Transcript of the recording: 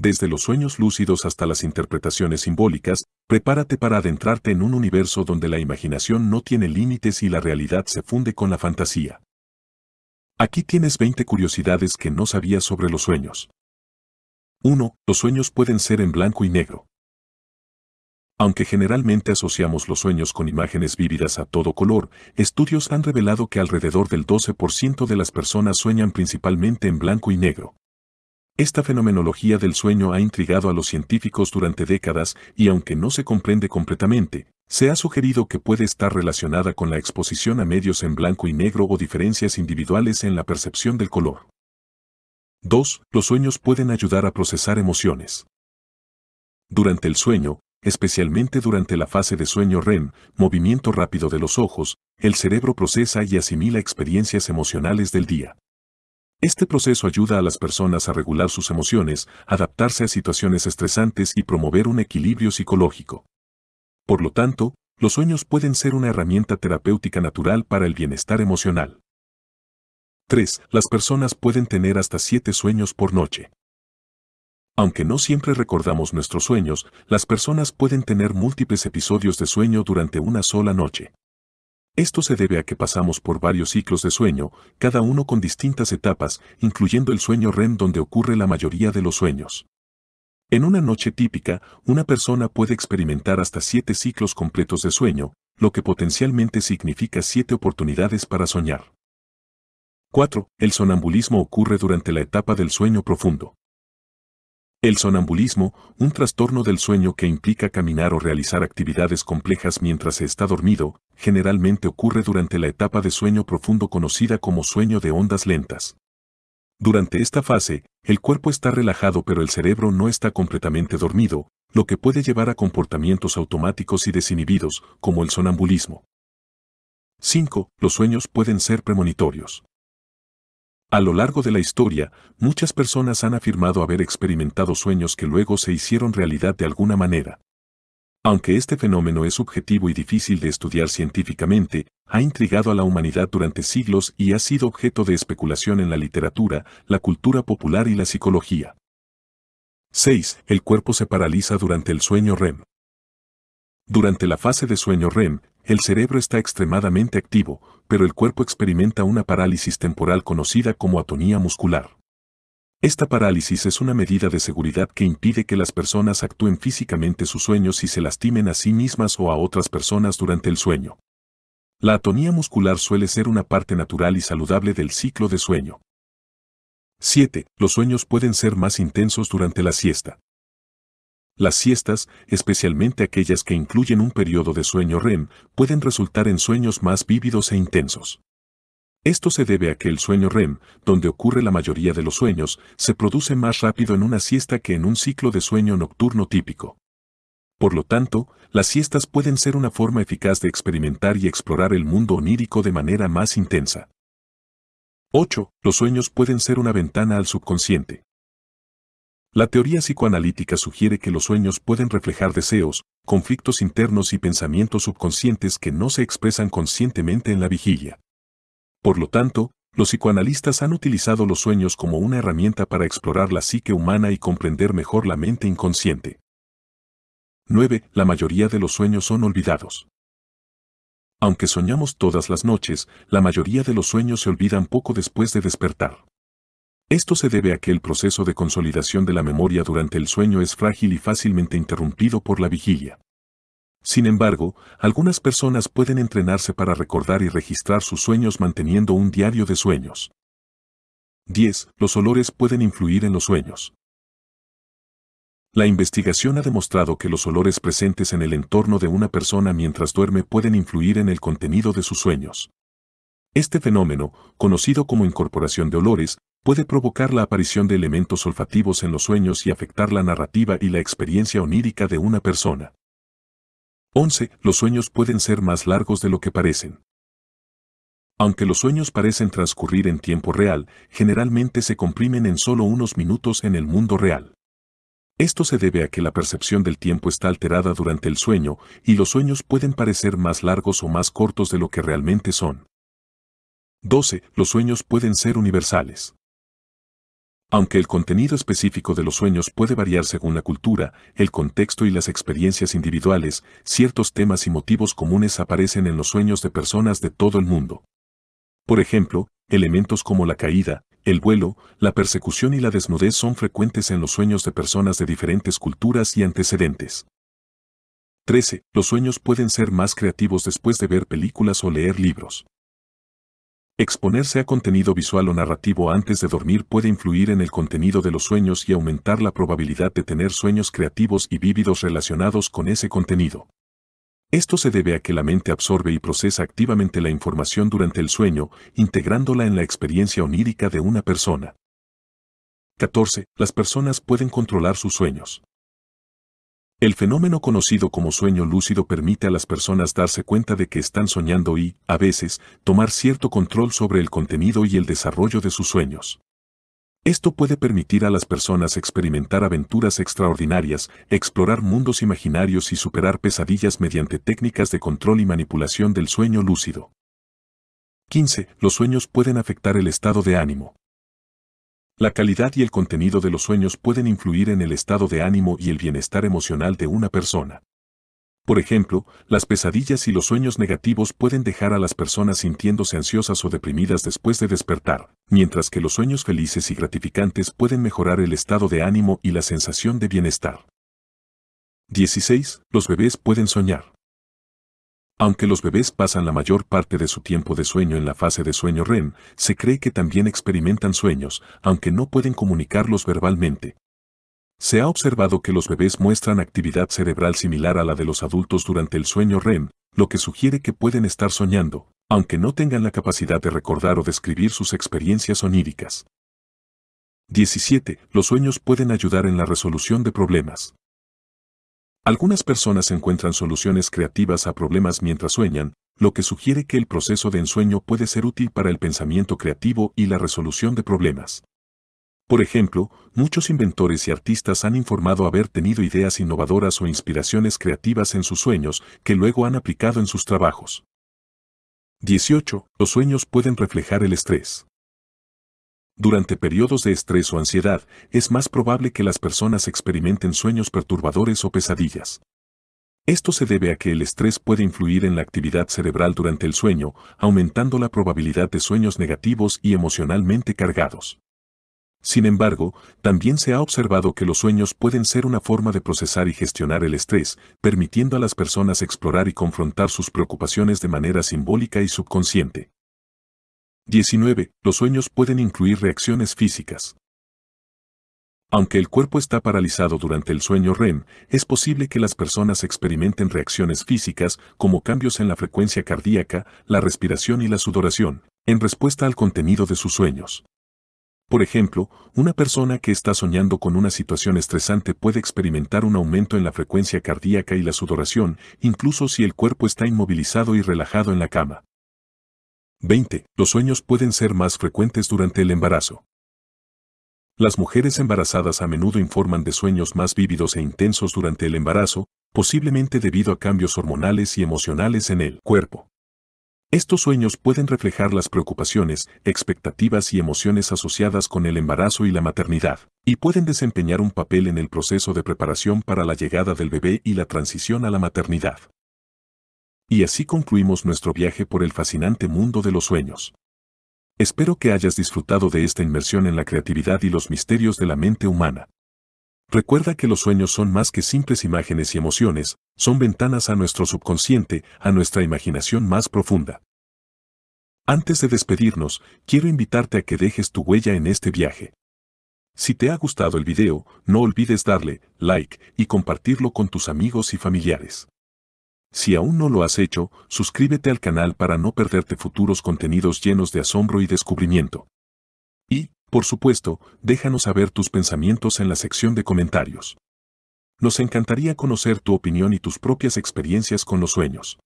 desde los sueños lúcidos hasta las interpretaciones simbólicas, prepárate para adentrarte en un universo donde la imaginación no tiene límites y la realidad se funde con la fantasía. Aquí tienes 20 curiosidades que no sabías sobre los sueños. 1. Los sueños pueden ser en blanco y negro. Aunque generalmente asociamos los sueños con imágenes vívidas a todo color, estudios han revelado que alrededor del 12% de las personas sueñan principalmente en blanco y negro. Esta fenomenología del sueño ha intrigado a los científicos durante décadas y aunque no se comprende completamente, se ha sugerido que puede estar relacionada con la exposición a medios en blanco y negro o diferencias individuales en la percepción del color. 2. Los sueños pueden ayudar a procesar emociones. Durante el sueño, especialmente durante la fase de sueño REM, movimiento rápido de los ojos, el cerebro procesa y asimila experiencias emocionales del día. Este proceso ayuda a las personas a regular sus emociones, adaptarse a situaciones estresantes y promover un equilibrio psicológico. Por lo tanto, los sueños pueden ser una herramienta terapéutica natural para el bienestar emocional. 3. Las personas pueden tener hasta 7 sueños por noche. Aunque no siempre recordamos nuestros sueños, las personas pueden tener múltiples episodios de sueño durante una sola noche. Esto se debe a que pasamos por varios ciclos de sueño, cada uno con distintas etapas, incluyendo el sueño REM donde ocurre la mayoría de los sueños. En una noche típica, una persona puede experimentar hasta siete ciclos completos de sueño, lo que potencialmente significa siete oportunidades para soñar. 4. El sonambulismo ocurre durante la etapa del sueño profundo. El sonambulismo, un trastorno del sueño que implica caminar o realizar actividades complejas mientras se está dormido, generalmente ocurre durante la etapa de sueño profundo conocida como sueño de ondas lentas. Durante esta fase, el cuerpo está relajado pero el cerebro no está completamente dormido, lo que puede llevar a comportamientos automáticos y desinhibidos, como el sonambulismo. 5. Los sueños pueden ser premonitorios. A lo largo de la historia, muchas personas han afirmado haber experimentado sueños que luego se hicieron realidad de alguna manera. Aunque este fenómeno es subjetivo y difícil de estudiar científicamente, ha intrigado a la humanidad durante siglos y ha sido objeto de especulación en la literatura, la cultura popular y la psicología. 6. El cuerpo se paraliza durante el sueño REM. Durante la fase de sueño REM, el cerebro está extremadamente activo, pero el cuerpo experimenta una parálisis temporal conocida como atonía muscular. Esta parálisis es una medida de seguridad que impide que las personas actúen físicamente sus sueños y se lastimen a sí mismas o a otras personas durante el sueño. La atonía muscular suele ser una parte natural y saludable del ciclo de sueño. 7. Los sueños pueden ser más intensos durante la siesta. Las siestas, especialmente aquellas que incluyen un periodo de sueño REM, pueden resultar en sueños más vívidos e intensos. Esto se debe a que el sueño REM, donde ocurre la mayoría de los sueños, se produce más rápido en una siesta que en un ciclo de sueño nocturno típico. Por lo tanto, las siestas pueden ser una forma eficaz de experimentar y explorar el mundo onírico de manera más intensa. 8. Los sueños pueden ser una ventana al subconsciente. La teoría psicoanalítica sugiere que los sueños pueden reflejar deseos, conflictos internos y pensamientos subconscientes que no se expresan conscientemente en la vigilia. Por lo tanto, los psicoanalistas han utilizado los sueños como una herramienta para explorar la psique humana y comprender mejor la mente inconsciente. 9. La mayoría de los sueños son olvidados. Aunque soñamos todas las noches, la mayoría de los sueños se olvidan poco después de despertar. Esto se debe a que el proceso de consolidación de la memoria durante el sueño es frágil y fácilmente interrumpido por la vigilia. Sin embargo, algunas personas pueden entrenarse para recordar y registrar sus sueños manteniendo un diario de sueños. 10. Los olores pueden influir en los sueños. La investigación ha demostrado que los olores presentes en el entorno de una persona mientras duerme pueden influir en el contenido de sus sueños. Este fenómeno, conocido como incorporación de olores, puede provocar la aparición de elementos olfativos en los sueños y afectar la narrativa y la experiencia onírica de una persona. 11. Los sueños pueden ser más largos de lo que parecen. Aunque los sueños parecen transcurrir en tiempo real, generalmente se comprimen en solo unos minutos en el mundo real. Esto se debe a que la percepción del tiempo está alterada durante el sueño y los sueños pueden parecer más largos o más cortos de lo que realmente son. 12. Los sueños pueden ser universales. Aunque el contenido específico de los sueños puede variar según la cultura, el contexto y las experiencias individuales, ciertos temas y motivos comunes aparecen en los sueños de personas de todo el mundo. Por ejemplo, elementos como la caída, el vuelo, la persecución y la desnudez son frecuentes en los sueños de personas de diferentes culturas y antecedentes. 13. Los sueños pueden ser más creativos después de ver películas o leer libros. Exponerse a contenido visual o narrativo antes de dormir puede influir en el contenido de los sueños y aumentar la probabilidad de tener sueños creativos y vívidos relacionados con ese contenido. Esto se debe a que la mente absorbe y procesa activamente la información durante el sueño, integrándola en la experiencia onírica de una persona. 14. Las personas pueden controlar sus sueños. El fenómeno conocido como sueño lúcido permite a las personas darse cuenta de que están soñando y, a veces, tomar cierto control sobre el contenido y el desarrollo de sus sueños. Esto puede permitir a las personas experimentar aventuras extraordinarias, explorar mundos imaginarios y superar pesadillas mediante técnicas de control y manipulación del sueño lúcido. 15. Los sueños pueden afectar el estado de ánimo. La calidad y el contenido de los sueños pueden influir en el estado de ánimo y el bienestar emocional de una persona. Por ejemplo, las pesadillas y los sueños negativos pueden dejar a las personas sintiéndose ansiosas o deprimidas después de despertar, mientras que los sueños felices y gratificantes pueden mejorar el estado de ánimo y la sensación de bienestar. 16. Los bebés pueden soñar. Aunque los bebés pasan la mayor parte de su tiempo de sueño en la fase de sueño REM, se cree que también experimentan sueños, aunque no pueden comunicarlos verbalmente. Se ha observado que los bebés muestran actividad cerebral similar a la de los adultos durante el sueño REM, lo que sugiere que pueden estar soñando, aunque no tengan la capacidad de recordar o describir sus experiencias oníricas. 17. Los sueños pueden ayudar en la resolución de problemas. Algunas personas encuentran soluciones creativas a problemas mientras sueñan, lo que sugiere que el proceso de ensueño puede ser útil para el pensamiento creativo y la resolución de problemas. Por ejemplo, muchos inventores y artistas han informado haber tenido ideas innovadoras o inspiraciones creativas en sus sueños que luego han aplicado en sus trabajos. 18. Los sueños pueden reflejar el estrés. Durante periodos de estrés o ansiedad, es más probable que las personas experimenten sueños perturbadores o pesadillas. Esto se debe a que el estrés puede influir en la actividad cerebral durante el sueño, aumentando la probabilidad de sueños negativos y emocionalmente cargados. Sin embargo, también se ha observado que los sueños pueden ser una forma de procesar y gestionar el estrés, permitiendo a las personas explorar y confrontar sus preocupaciones de manera simbólica y subconsciente. 19. Los sueños pueden incluir reacciones físicas. Aunque el cuerpo está paralizado durante el sueño REM, es posible que las personas experimenten reacciones físicas como cambios en la frecuencia cardíaca, la respiración y la sudoración, en respuesta al contenido de sus sueños. Por ejemplo, una persona que está soñando con una situación estresante puede experimentar un aumento en la frecuencia cardíaca y la sudoración, incluso si el cuerpo está inmovilizado y relajado en la cama. 20. Los sueños pueden ser más frecuentes durante el embarazo. Las mujeres embarazadas a menudo informan de sueños más vívidos e intensos durante el embarazo, posiblemente debido a cambios hormonales y emocionales en el cuerpo. Estos sueños pueden reflejar las preocupaciones, expectativas y emociones asociadas con el embarazo y la maternidad, y pueden desempeñar un papel en el proceso de preparación para la llegada del bebé y la transición a la maternidad. Y así concluimos nuestro viaje por el fascinante mundo de los sueños. Espero que hayas disfrutado de esta inmersión en la creatividad y los misterios de la mente humana. Recuerda que los sueños son más que simples imágenes y emociones, son ventanas a nuestro subconsciente, a nuestra imaginación más profunda. Antes de despedirnos, quiero invitarte a que dejes tu huella en este viaje. Si te ha gustado el video, no olvides darle like y compartirlo con tus amigos y familiares. Si aún no lo has hecho, suscríbete al canal para no perderte futuros contenidos llenos de asombro y descubrimiento. Y, por supuesto, déjanos saber tus pensamientos en la sección de comentarios. Nos encantaría conocer tu opinión y tus propias experiencias con los sueños.